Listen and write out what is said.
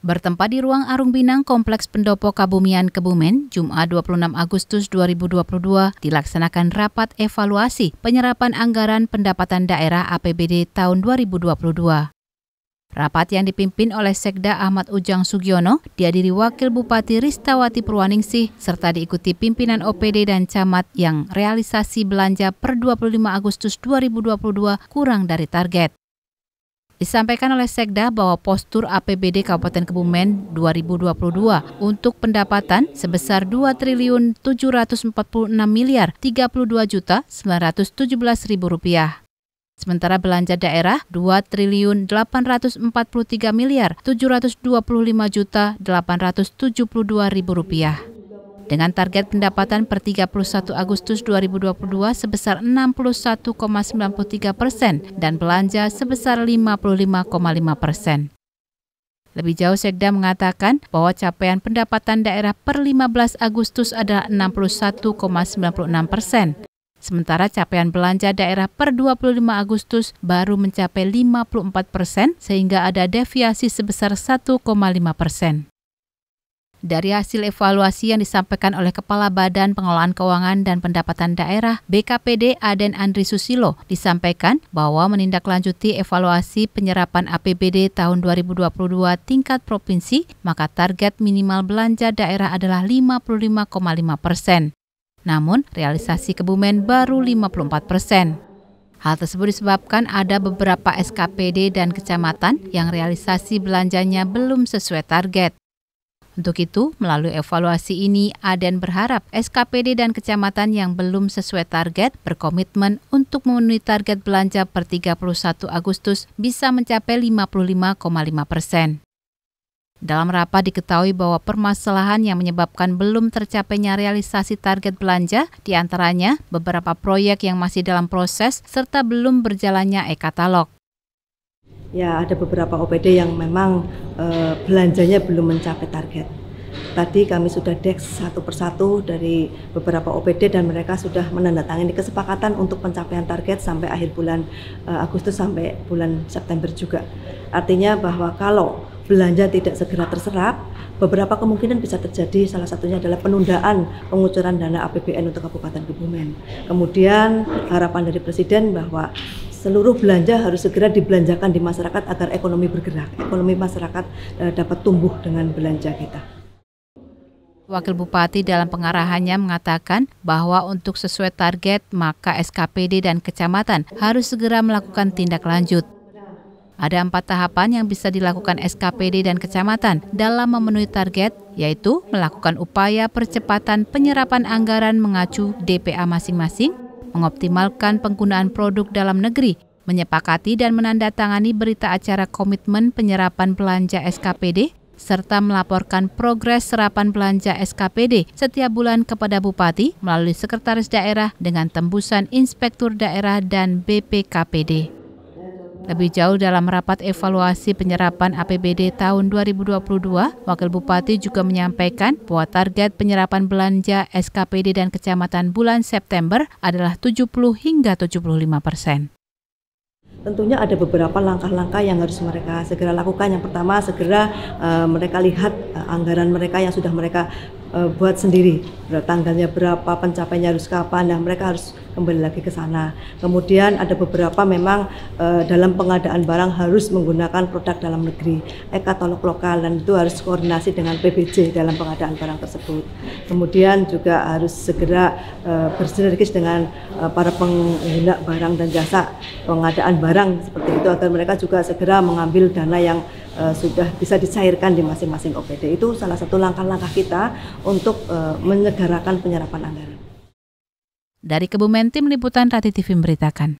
Bertempat di ruang Arung Binang Kompleks Pendopo Kabumian Kebumen, Jumat 26 Agustus 2022 dilaksanakan rapat evaluasi penyerapan anggaran pendapatan daerah APBD tahun 2022. Rapat yang dipimpin oleh Sekda Ahmad Ujang Sugiono dihadiri Wakil Bupati Ristawati Purwaningsih serta diikuti pimpinan OPD dan camat yang realisasi belanja per 25 Agustus 2022 kurang dari target. Disampaikan oleh Sekda bahwa postur APBD Kabupaten Kebumen 2022 untuk pendapatan sebesar 2 triliun 746 miliar 32 juta 917 ribu rupiah. Sementara belanja daerah 2 triliun 843 miliar 725 juta 872 ribu rupiah dengan target pendapatan per 31 Agustus 2022 sebesar 61,93 persen dan belanja sebesar 55,5 persen. Lebih jauh, Sekda mengatakan bahwa capaian pendapatan daerah per 15 Agustus adalah 61,96 persen. Sementara capaian belanja daerah per 25 Agustus baru mencapai 54 persen, sehingga ada deviasi sebesar 1,5 persen. Dari hasil evaluasi yang disampaikan oleh Kepala Badan Pengelolaan Keuangan dan Pendapatan Daerah BKPD Aden Andri Susilo, disampaikan bahwa menindaklanjuti evaluasi penyerapan APBD tahun 2022 tingkat provinsi, maka target minimal belanja daerah adalah 55,5 persen. Namun, realisasi Kebumen baru 54 persen. Hal tersebut disebabkan ada beberapa SKPD dan kecamatan yang realisasi belanjanya belum sesuai target. Untuk itu, melalui evaluasi ini, Aden berharap SKPD dan kecamatan yang belum sesuai target berkomitmen untuk memenuhi target belanja per 31 Agustus bisa mencapai 55,5 persen. Dalam rapat diketahui bahwa permasalahan yang menyebabkan belum tercapainya realisasi target belanja, diantaranya beberapa proyek yang masih dalam proses serta belum berjalannya e-katalog ya ada beberapa OPD yang memang e, belanjanya belum mencapai target. Tadi kami sudah dek satu persatu dari beberapa OPD dan mereka sudah menandatangani kesepakatan untuk pencapaian target sampai akhir bulan e, Agustus sampai bulan September juga. Artinya bahwa kalau belanja tidak segera terserap, beberapa kemungkinan bisa terjadi. Salah satunya adalah penundaan pengucuran dana APBN untuk Kabupaten Kebumen. Kemudian harapan dari Presiden bahwa seluruh belanja harus segera dibelanjakan di masyarakat agar ekonomi bergerak, ekonomi masyarakat e, dapat tumbuh dengan belanja kita. Wakil Bupati dalam pengarahannya mengatakan bahwa untuk sesuai target maka SKPD dan kecamatan harus segera melakukan tindak lanjut. Ada empat tahapan yang bisa dilakukan SKPD dan kecamatan dalam memenuhi target, yaitu melakukan upaya percepatan penyerapan anggaran mengacu DPA masing-masing, mengoptimalkan penggunaan produk dalam negeri, menyepakati dan menandatangani berita acara komitmen penyerapan belanja SKPD, serta melaporkan progres serapan belanja SKPD setiap bulan kepada Bupati melalui Sekretaris Daerah dengan tembusan Inspektur Daerah dan BPKPD. Lebih jauh dalam rapat evaluasi penyerapan APBD tahun 2022, Wakil Bupati juga menyampaikan bahwa target penyerapan belanja SKPD dan kecamatan bulan September adalah 70 hingga 75 persen. Tentunya ada beberapa langkah-langkah yang harus mereka segera lakukan. Yang pertama, segera uh, mereka lihat uh, anggaran mereka yang sudah mereka uh, buat sendiri nah, tanggalnya berapa pencapaiannya harus kapan nah mereka harus kembali lagi ke sana kemudian ada beberapa memang e, dalam pengadaan barang harus menggunakan produk dalam negeri Eka lokal dan itu harus koordinasi dengan PBJ dalam pengadaan barang tersebut kemudian juga harus segera e, bersinergis dengan e, para pengguna barang dan jasa pengadaan barang seperti itu agar mereka juga segera mengambil dana yang uh, sudah bisa dicairkan di masing-masing OPD. Itu salah satu langkah-langkah kita untuk uh, eh, menyegarakan penyerapan anggaran. Dari Kebumen, tim liputan Rati TV memberitakan.